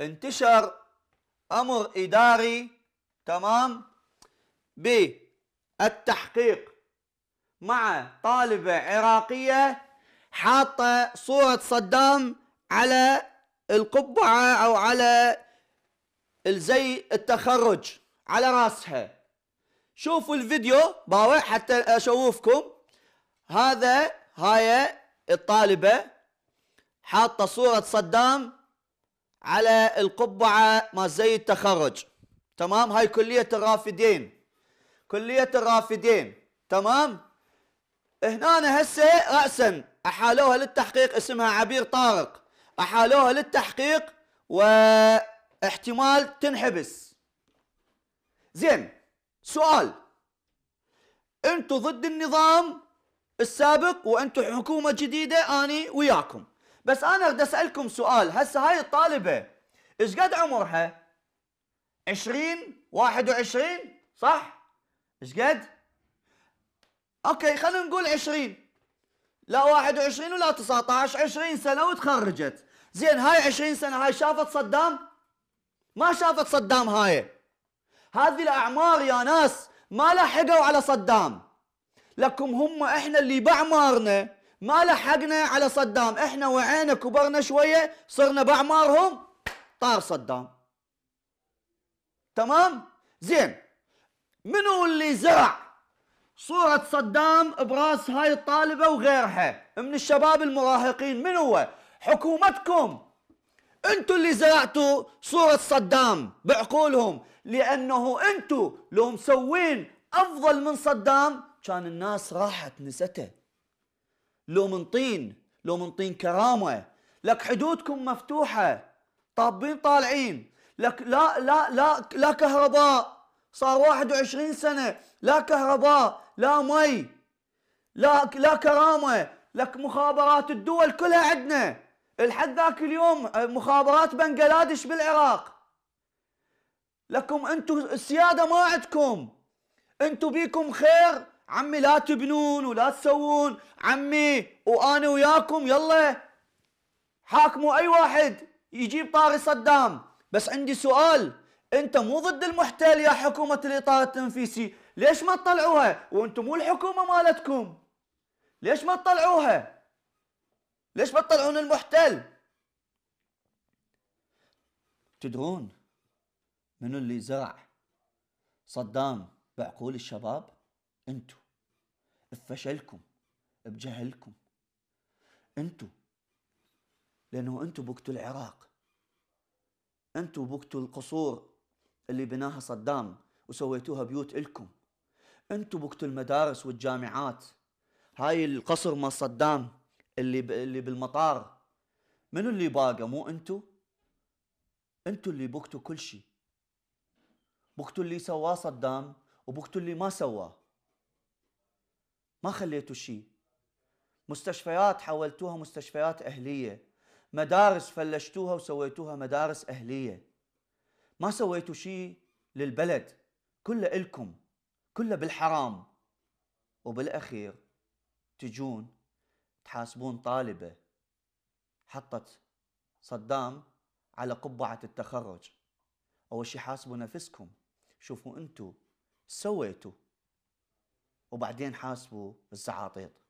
انتشر امر اداري تمام بالتحقيق مع طالبه عراقيه حاطه صوره صدام على القبعه او على الزي التخرج على راسها شوفوا الفيديو باوع حتى اشوفكم هذا هاي الطالبه حاطه صوره صدام على القبعة ما زي التخرج تمام هاي كلية الرافدين كلية الرافدين تمام هنا هسه رأسا أحالوها للتحقيق اسمها عبير طارق أحالوها للتحقيق واحتمال تنحبس زين سؤال انتم ضد النظام السابق وانتم حكومة جديدة اني وياكم بس انا بدي اسالكم سؤال هسه هاي الطالبه ايش قد عمرها 20 21 صح ايش قد اوكي خلينا نقول 20 لا 21 ولا 19 20 سنه وتخرجت زين هاي 20 سنه هاي شافت صدام ما شافت صدام هاي هذه الاعمار يا ناس ما لحقوا على صدام لكم هم احنا اللي باعمارنا ما لحقنا على صدام احنا وعينا كبرنا شوية صرنا بأعمارهم طار صدام تمام زين منو اللي زرع صورة صدام براس هاي الطالبة وغيرها من الشباب المراهقين من هو حكومتكم انتوا اللي زرعتوا صورة صدام بعقولهم لانه انتوا لو مسوين افضل من صدام كان الناس راحت نسته لو من طين لو من طين كرامه لك حدودكم مفتوحه طابين طالعين لك لا لا لا لا كهرباء صار 21 سنه لا كهرباء لا مي لا لا كرامه لك مخابرات الدول كلها عندنا الحد ذاك اليوم آه، مخابرات بنغلاديش بالعراق لكم انتم السياده ما عندكم انتم بيكم خير عمي لا تبنون ولا تسوون عمي وانا وياكم يلا حاكموا اي واحد يجيب طاري صدام بس عندي سؤال انت مو ضد المحتل يا حكومه الاطار التنفيسي ليش ما تطلعوها وانتم مو الحكومه مالتكم ليش ما تطلعوها ليش ما تطلعون المحتل تدرون منو اللي زرع صدام بعقول الشباب انتو بفشلكم بجهلكم انتو لانه انتو بقتوا العراق انتو بقتوا القصور اللي بناها صدام وسويتوها بيوت الكم انتو بقتوا المدارس والجامعات هاي القصر ما صدام اللي ب... اللي بالمطار منو اللي باقى مو انتو انتو اللي بقتوا كل شيء بقتوا اللي سواه صدام وبقتوا اللي ما سواه ما خليتوا شيء مستشفيات حولتوها مستشفيات أهلية مدارس فلشتوها وسويتوها مدارس أهلية ما سويتوا شيء للبلد كله إلكم كله بالحرام وبالأخير تجون تحاسبون طالبة حطت صدام على قبعة التخرج أول شيء حاسبوا نفسكم شوفوا أنتوا سويتوا وبعدين حاسبوا الزعاطيط